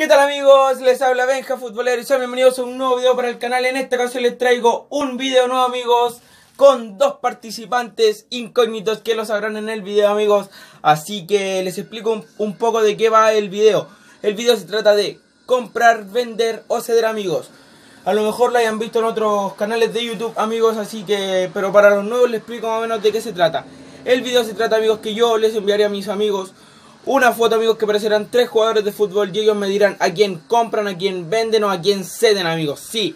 ¿Qué tal amigos? Les habla Benja Futbolero y sean bienvenidos a un nuevo video para el canal. En esta ocasión les traigo un video nuevo amigos con dos participantes incógnitos que lo sabrán en el video amigos. Así que les explico un, poco de qué va el video. El video se trata de comprar, vender o ceder amigos. A lo mejor lo hayan visto en otros canales de YouTube amigos, así que... Pero para los nuevos les explico más o menos de qué se trata. El video se trata amigos que yo les enviaré a mis amigos una foto, amigos, que aparecerán tres jugadores de fútbol y ellos me dirán a quién compran, a quién venden o a quién ceden, amigos. Sí.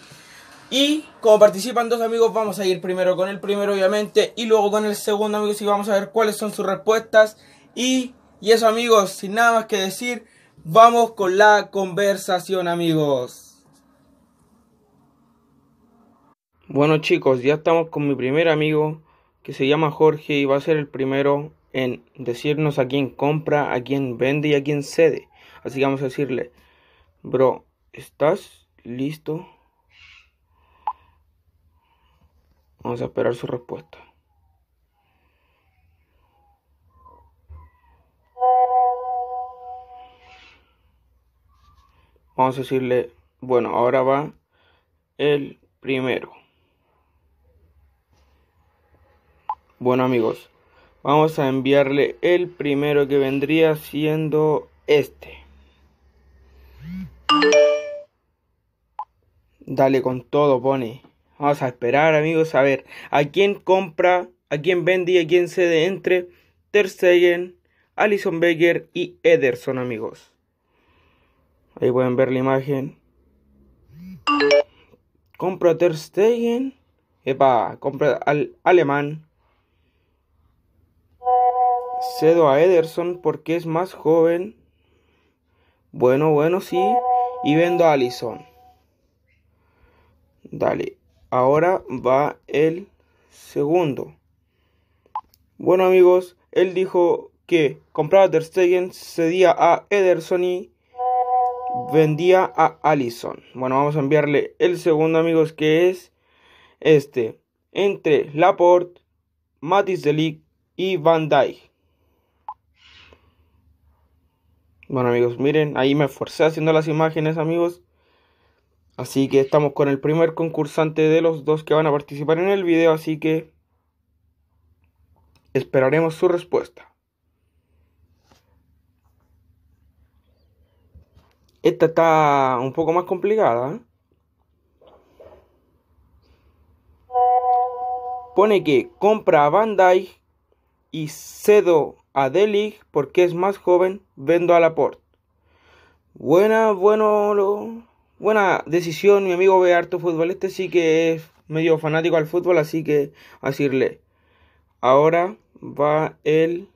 Y como participan dos amigos, vamos a ir primero con el primero, obviamente, y luego con el segundo, amigos, y vamos a ver cuáles son sus respuestas. Y, y eso, amigos, sin nada más que decir, vamos con la conversación, amigos. Bueno chicos, ya estamos con mi primer amigo que se llama Jorge y va a ser el primero en decirnos a quién compra, a quién vende y a quién cede. Así que vamos a decirle, bro, ¿estás listo? Vamos a esperar su respuesta. Vamos a decirle, bueno, ahora va el primero. Bueno amigos, vamos a enviarle el primero que vendría siendo este dale con todo Pony. vamos a esperar amigos a ver a quién compra a quién vende y a quién cede entre Ter Alison Baker y Ederson amigos ahí pueden ver la imagen compra Ter Stegen epa compra al alemán Cedo a Ederson porque es más joven. Bueno, bueno, sí. Y vendo a Allison. Dale. Ahora va el segundo. Bueno, amigos, él dijo que compraba a Stegen, cedía a Ederson y vendía a Allison. Bueno, vamos a enviarle el segundo, amigos, que es este. Entre Laporte, Matis Delic y Van Dyke. Bueno amigos, miren, ahí me esforcé haciendo las imágenes amigos. Así que estamos con el primer concursante de los dos que van a participar en el video, así que esperaremos su respuesta. Esta está un poco más complicada. ¿eh? Pone que compra Bandai y cedo a porque es más joven, vendo a Laporte. Buena, bueno, buena decisión. Mi amigo ve harto fútbol. Este sí que es medio fanático al fútbol, así que decirle Ahora va el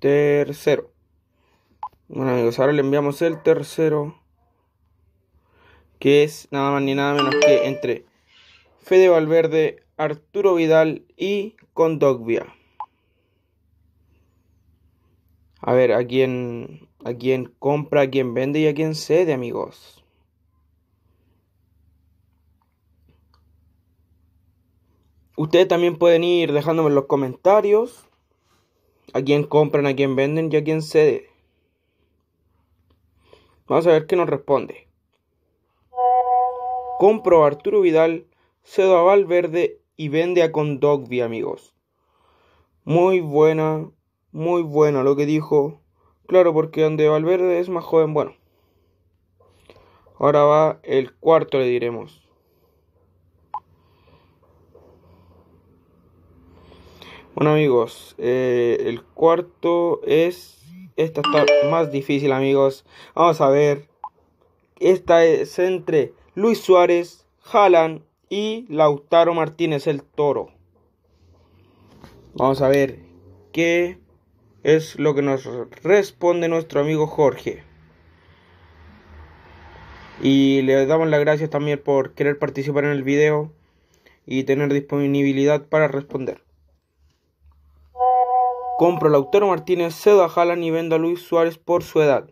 tercero. Bueno amigos, ahora le enviamos el tercero. Que es nada más ni nada menos que entre Fede Valverde, Arturo Vidal y Dogbia a ver a quién, a quien compra, a quién vende y a quién cede, amigos. Ustedes también pueden ir dejándome en los comentarios a quién compran, a quién venden y a quién cede. Vamos a ver qué nos responde. Compro Arturo Vidal, cedo a Valverde y vende a Condogvi, amigos. Muy buena muy bueno lo que dijo. Claro, porque donde Valverde es más joven, bueno. Ahora va el cuarto, le diremos. Bueno amigos, eh, el cuarto es... Esta está más difícil amigos. Vamos a ver. Esta es entre Luis Suárez, Haaland y Lautaro Martínez el Toro. Vamos a ver qué es lo que nos responde nuestro amigo Jorge. Y le damos las gracias también por querer participar en el video y tener disponibilidad para responder. Compro el autor Martínez, cedo a y vendo a Luis Suárez por su edad.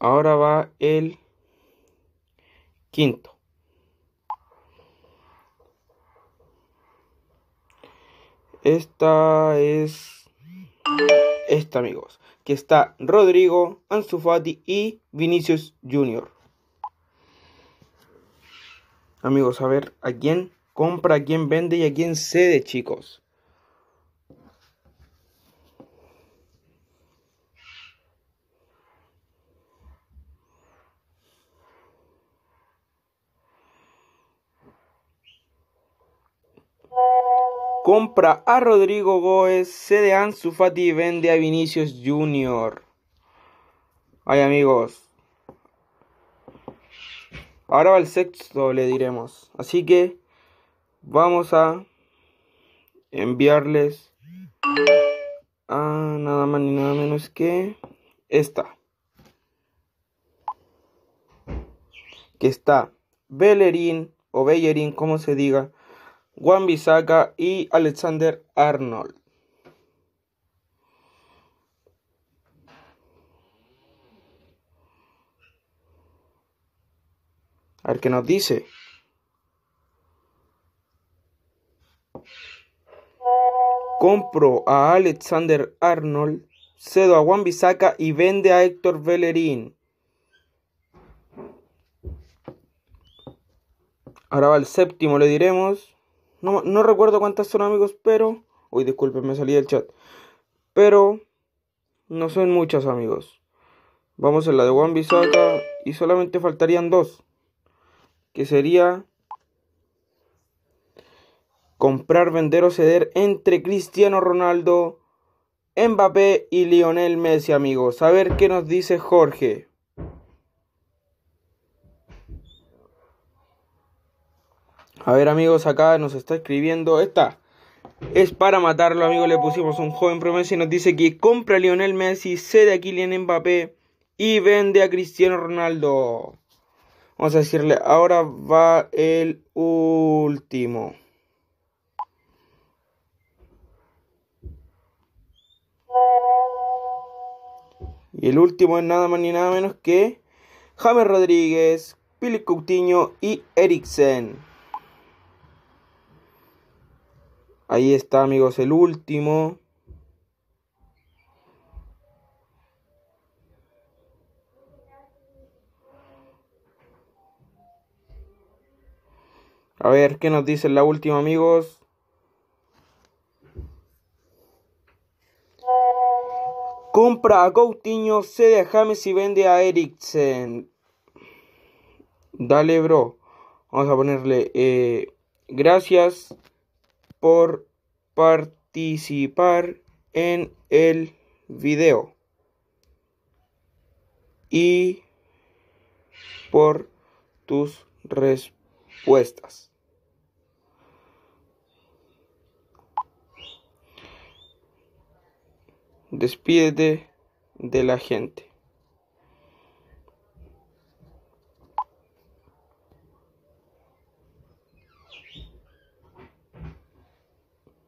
Ahora va el quinto. Esta es esta, amigos, que está Rodrigo, Ansu y Vinicius Jr. Amigos, a ver a quién compra, a quién vende y a quién cede, chicos. Compra a Rodrigo Boes cede a y vende a Vinicius Jr. Ay amigos. Ahora va el sexto, le diremos. Así que vamos a enviarles a nada más ni nada menos que esta. Que está Bellerín o Bellerín, como se diga. Juan Bisaga y Alexander Arnold. A ver qué nos dice. Compro a Alexander Arnold, cedo a Juan Bisaca y vende a Héctor Bellerín. Ahora va el séptimo, le diremos. No, recuerdo cuántas son amigos, pero... Uy, disculpen, me salí del chat. Pero... No son muchas amigos. Vamos en la de One Bisota. y solamente faltarían dos. Que sería comprar, vender o ceder entre Cristiano Ronaldo, Mbappé y Lionel Messi, amigos. A ver qué nos dice Jorge. A ver amigos, acá nos está escribiendo esta. Es para matarlo, amigo, Le pusimos un joven promesa y nos dice que compra a Lionel Messi, cede a Kylian Mbappé y vende a Cristiano Ronaldo. Vamos a decirle, ahora va el último. Y el último es nada más ni nada menos que James Rodríguez, Philip Coutinho y Eriksen. Ahí está, amigos, el último. A ver, ¿qué nos dice la última, amigos? Compra a Coutinho, cede a James y vende a Eriksen. Dale, bro. Vamos a ponerle eh, gracias por participar en el video y por tus respuestas. Despídete de la gente.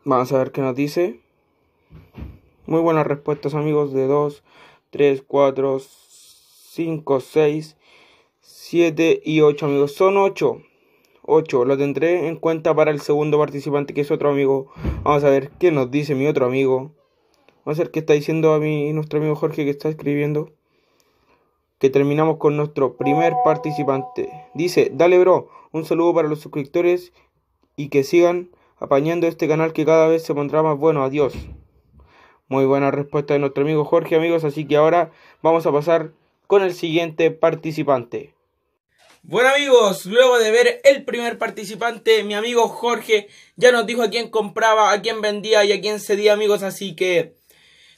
Vamos a ver qué nos dice. Muy buenas respuestas amigos de 2, 3, 4, 5, 6, 7 y 8 amigos. Son 8. 8. Lo tendré en cuenta para el segundo participante que es otro amigo. Vamos a ver qué nos dice mi otro amigo. Vamos a ver qué está diciendo a mí nuestro amigo Jorge que está escribiendo. Que terminamos con nuestro primer participante. Dice, dale bro, un saludo para los suscriptores y que sigan apañando este canal que cada vez se pondrá más bueno. Adiós. Muy buena respuesta de nuestro amigo Jorge, amigos. Así que ahora vamos a pasar con el siguiente participante. Bueno amigos, luego de ver el primer participante, mi amigo Jorge ya nos dijo a quién compraba, a quién vendía y a quién cedía amigos, así que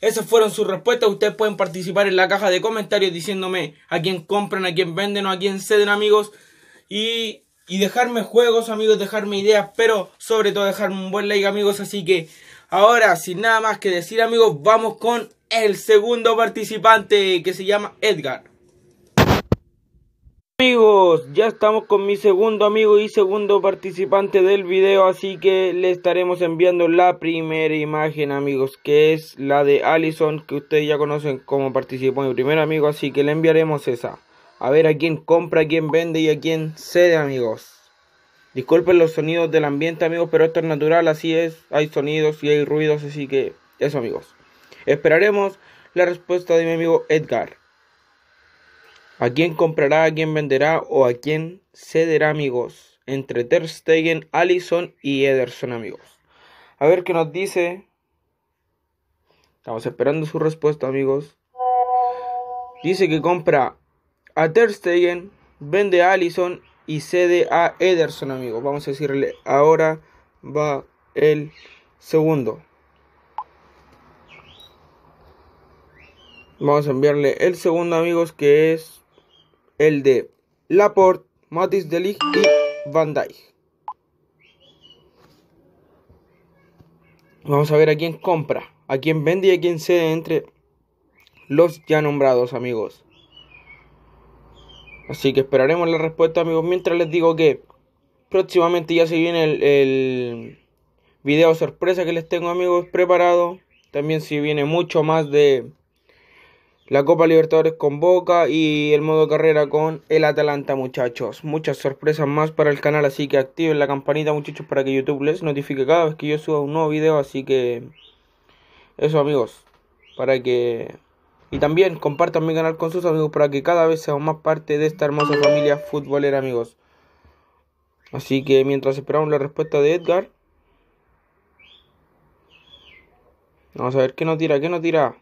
esas fueron sus respuestas. Ustedes pueden participar en la caja de comentarios diciéndome a quién compran, a quién venden o a quién ceden amigos. Y y dejarme juegos, amigos, dejarme ideas, pero sobre todo dejarme un buen like, amigos. Así que ahora, sin nada más que decir, amigos, vamos con el segundo participante que se llama Edgar. Amigos, ya estamos con mi segundo amigo y segundo participante del video, así que le estaremos enviando la primera imagen, amigos, que es la de Allison, que ustedes ya conocen como participó mi primer amigo, así que le enviaremos esa a ver a quién compra, a quién vende y a quién cede, amigos. Disculpen los sonidos del ambiente, amigos, pero esto es natural, así es. Hay sonidos y hay ruidos, así que eso, amigos. Esperaremos la respuesta de mi amigo Edgar. ¿A quién comprará, a quién venderá o a quién cederá, amigos? Entre Ter Stegen, Allison y Ederson, amigos. A ver qué nos dice. Estamos esperando su respuesta, amigos. Dice que compra a Ter Stegen, vende a Allison y cede a Ederson, amigos. Vamos a decirle, ahora va el segundo. Vamos a enviarle el segundo, amigos, que es el de Laporte, Matis Delic y Van Dijk. Vamos a ver a quién compra, a quién vende y a quién cede entre los ya nombrados, amigos. Así que esperaremos la respuesta, amigos. Mientras les digo que próximamente ya se viene el, el video sorpresa que les tengo, amigos, preparado. También si viene mucho más de la Copa Libertadores con Boca y el modo carrera con el Atalanta, muchachos. Muchas sorpresas más para el canal, así que activen la campanita, muchachos, para que YouTube les notifique cada vez que yo suba un nuevo video. Así que eso, amigos, para que y también compartan mi canal con sus amigos para que cada vez seamos más parte de esta hermosa familia futbolera, amigos. Así que mientras esperamos la respuesta de Edgar. Vamos a ver qué nos tira, qué nos tira.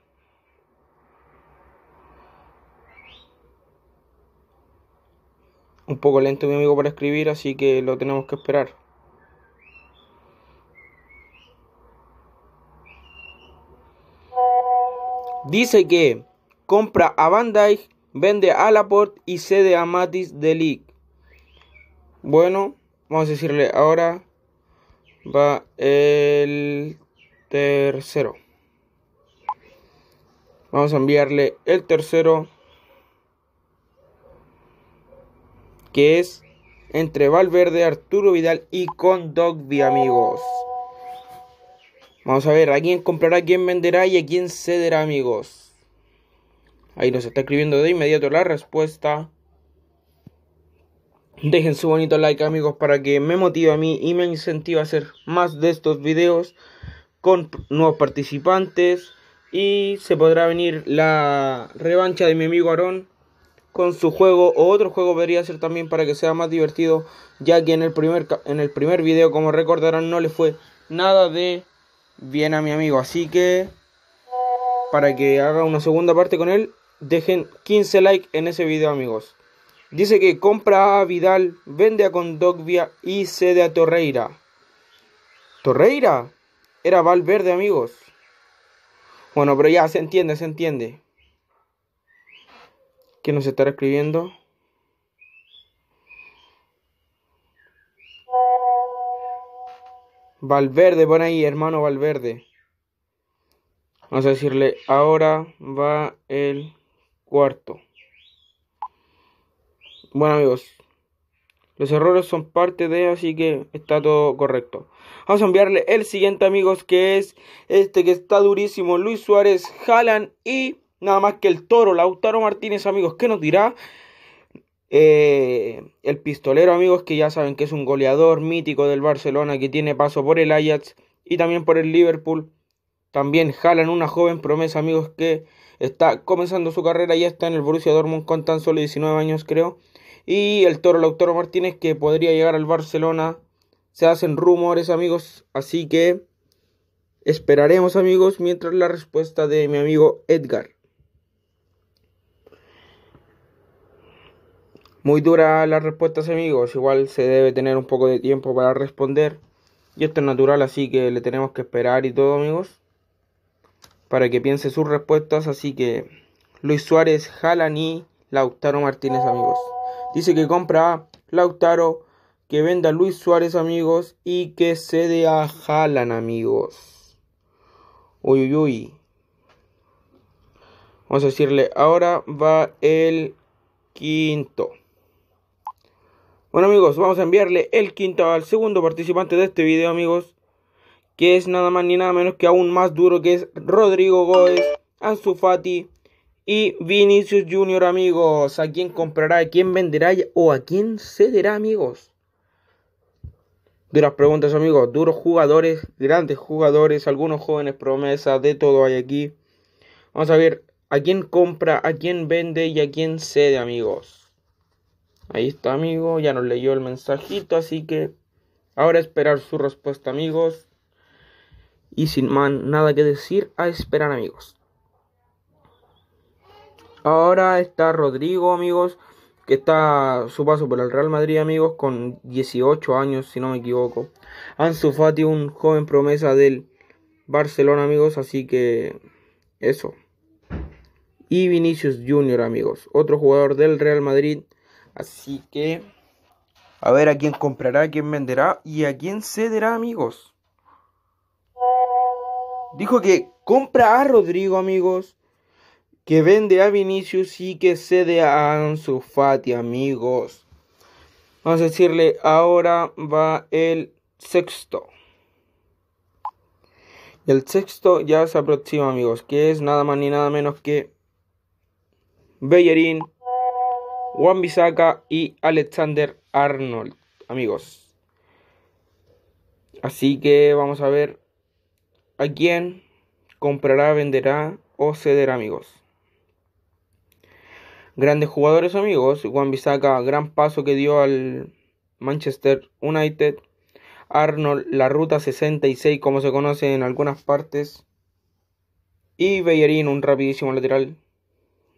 Un poco lento mi amigo para escribir, así que lo tenemos que esperar. Dice que compra a Van Dijk, vende a Laporte y cede a Matis de League. Bueno, vamos a decirle ahora va el tercero. Vamos a enviarle el tercero que es entre Valverde, Arturo Vidal y Condogby, amigos. Vamos a ver, ¿a quién comprará, quién venderá y a quién cederá, amigos? Ahí nos está escribiendo de inmediato la respuesta. Dejen su bonito like, amigos, para que me motive a mí y me incentive a hacer más de estos videos con nuevos participantes. Y se podrá venir la revancha de mi amigo Aarón con su juego o otro juego podría ser también para que sea más divertido, ya que en el primer, en el primer video, como recordarán, no le fue nada de bien a mi amigo. Así que para que haga una segunda parte con él, dejen 15 likes en ese video, amigos. Dice que compra a Vidal, vende a Condogbia y cede a Torreira. ¿Torreira? Era Valverde, amigos. Bueno, pero ya se entiende, se entiende. ¿Quién nos estará escribiendo? Valverde, por ahí, hermano Valverde. Vamos a decirle, ahora va el cuarto. Bueno amigos, los errores son parte de, así que está todo correcto. Vamos a enviarle el siguiente amigos, que es este que está durísimo, Luis Suárez, Jalan y nada más que el toro, Lautaro Martínez amigos, ¿qué nos dirá? Eh, el pistolero, amigos, que ya saben que es un goleador mítico del Barcelona que tiene paso por el Ajax y también por el Liverpool. También jalan una joven promesa, amigos, que está comenzando su carrera, ya está en el Borussia Dortmund con tan solo 19 años, creo. Y el toro Lautaro Martínez que podría llegar al Barcelona. Se hacen rumores, amigos, así que esperaremos, amigos, mientras la respuesta de mi amigo Edgar. Muy dura las respuestas, amigos. Igual se debe tener un poco de tiempo para responder. Y esto es natural, así que le tenemos que esperar y todo, amigos. Para que piense sus respuestas. Así que Luis Suárez, Jalan y Lautaro Martínez, amigos. Dice que compra a Lautaro, que venda Luis Suárez, amigos. Y que cede a Jalan, amigos. Uy, uy, uy. Vamos a decirle, ahora va el quinto. Bueno amigos, vamos a enviarle el quinto al segundo participante de este video amigos. Que es nada más ni nada menos que aún más duro que es Rodrigo Gómez, Ansu Fati y Vinicius Junior amigos. ¿A quién comprará, a quién venderá o a quién cederá amigos? Duras preguntas amigos, duros jugadores, grandes jugadores, algunos jóvenes promesas, de todo hay aquí. Vamos a ver a quién compra, a quién vende y a quién cede amigos. Ahí está, amigo. Ya nos leyó el mensajito, así que ahora esperar su respuesta, amigos. Y sin más nada que decir, a esperar, amigos. Ahora está Rodrigo, amigos, que está su paso por el Real Madrid, amigos, con 18 años, si no me equivoco. Ansu Fati, un joven promesa del Barcelona, amigos, así que eso. Y Vinicius Junior, amigos, otro jugador del Real Madrid Así que a ver a quién comprará, a quién venderá y a quién cederá, amigos. Dijo que compra a Rodrigo, amigos, que vende a Vinicius y que cede a Ansu Fati, amigos. Vamos a decirle, ahora va el sexto. el sexto ya se aproxima, amigos, que es nada más ni nada menos que Bellerín Juan Bisaca y Alexander Arnold, amigos. Así que vamos a ver a quién comprará, venderá o cederá, amigos. Grandes jugadores, amigos. Juan Bisaca, gran paso que dio al Manchester United. Arnold, la ruta 66, como se conoce en algunas partes. Y Bellerín, un rapidísimo lateral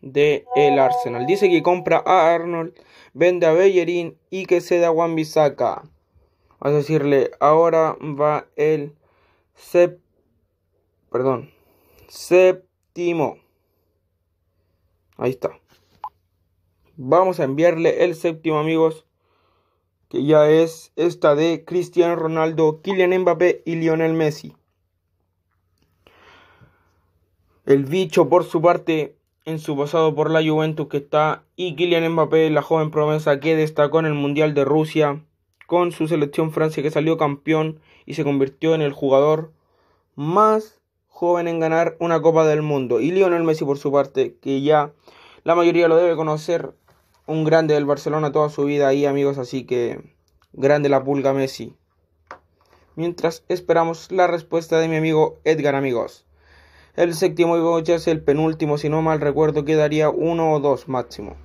de el Arsenal. Dice que compra a Arnold, vende a Bellerín y que se da Juan Bisaca. Vamos a decirle, ahora va el sep, perdón, séptimo. Ahí está. Vamos a enviarle el séptimo, amigos. Que ya es esta de Cristiano Ronaldo, Kylian Mbappé y Lionel Messi. El bicho, por su parte, en su pasado por la Juventus que está y Kylian Mbappé, la joven promesa que destacó en el Mundial de Rusia con su selección Francia que salió campeón y se convirtió en el jugador más joven en ganar una Copa del Mundo. Y Lionel Messi por su parte, que ya la mayoría lo debe conocer, un grande del Barcelona toda su vida ahí amigos, así que grande la pulga Messi. Mientras esperamos la respuesta de mi amigo Edgar amigos. El séptimo y a es el penúltimo, si no mal recuerdo, quedaría uno o dos máximo.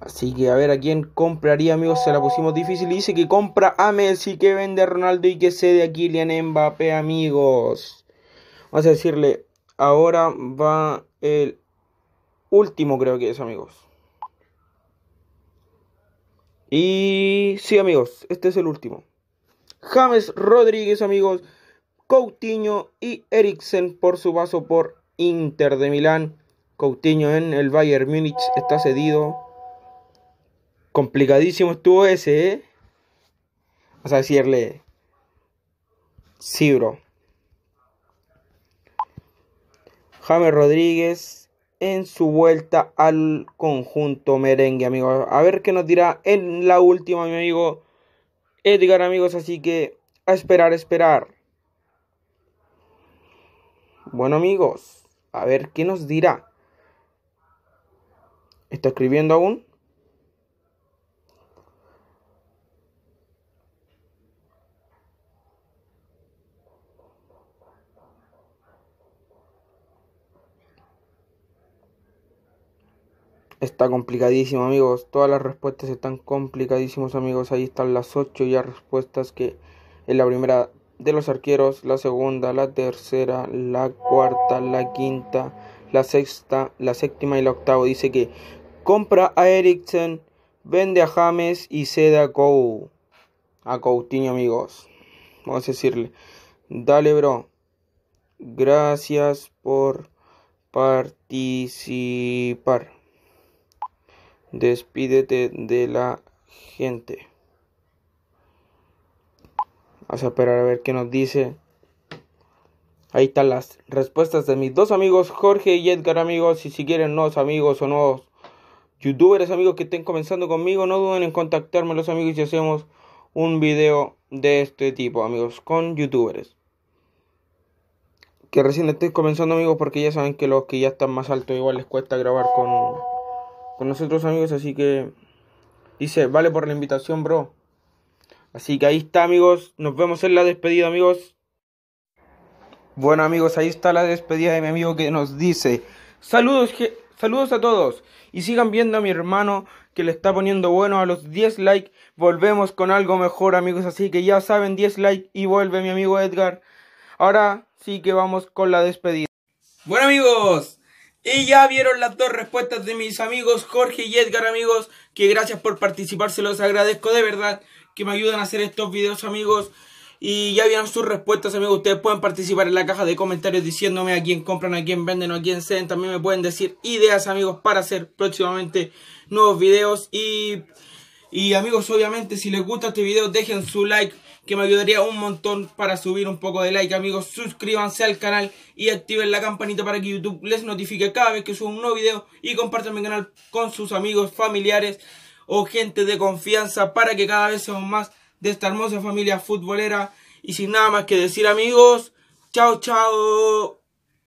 Así que a ver a quién compraría, amigos. Se la pusimos difícil. Dice que compra a Messi, que vende a Ronaldo y que cede a Kylian Mbappé, amigos. Vamos a decirle, ahora va el último, creo que es, amigos. Y sí, amigos, este es el último. James Rodríguez, amigos. Coutinho y Eriksen por su paso por Inter de Milán. Coutinho en el Bayern Múnich está cedido. Complicadísimo estuvo ese, ¿eh? Vas a decirle, sí, bro. James Rodríguez en su vuelta al conjunto merengue, amigos. A ver qué nos dirá en la última, mi amigo Edgar, amigos. Así que a esperar, a esperar. Bueno amigos, a ver, ¿qué nos dirá? ¿Está escribiendo aún? Está complicadísimo amigos, todas las respuestas están complicadísimos amigos, ahí están las ocho ya respuestas que en la primera de los arqueros, la segunda, la tercera, la cuarta, la quinta, la sexta, la séptima y la octava. Dice que compra a Eriksen, vende a James y cede a Cou. A Coutinho, amigos. Vamos a decirle, dale, bro. Gracias por participar. Despídete de la gente a esperar a ver qué nos dice. Ahí están las respuestas de mis dos amigos, Jorge y Edgar, amigos. Y si quieren nuevos amigos o nuevos youtubers, amigos que estén comenzando conmigo, no duden en contactarme, los amigos, y hacemos un video de este tipo, amigos, con youtubers. Que recién estoy comenzando, amigos, porque ya saben que los que ya están más altos igual les cuesta grabar con, con nosotros, amigos. Así que dice, vale por la invitación, bro. Así que ahí está amigos, nos vemos en la despedida amigos. Bueno amigos, ahí está la despedida de mi amigo que nos dice, saludos, saludos a todos y sigan viendo a mi hermano que le está poniendo bueno a los 10 likes. Volvemos con algo mejor amigos, así que ya saben 10 likes y vuelve mi amigo Edgar. Ahora sí que vamos con la despedida. Bueno amigos, y ya vieron las dos respuestas de mis amigos Jorge y Edgar, amigos, que gracias por participar, se los agradezco de verdad que me ayudan a hacer estos videos, amigos. Y ya vieron sus respuestas, amigos. Ustedes pueden participar en la caja de comentarios diciéndome a quién compran, a quién venden o a quién ceden. También me pueden decir ideas, amigos, para hacer próximamente nuevos videos. Y, y amigos, obviamente, si les gusta este video, dejen su like que me ayudaría un montón para subir un poco de like, amigos. Suscríbanse al canal y activen la campanita para que YouTube les notifique cada vez que suba un nuevo video y compartan mi canal con sus amigos, familiares o gente de confianza para que cada vez seamos más de esta hermosa familia futbolera. Y sin nada más que decir, amigos, chao, chao.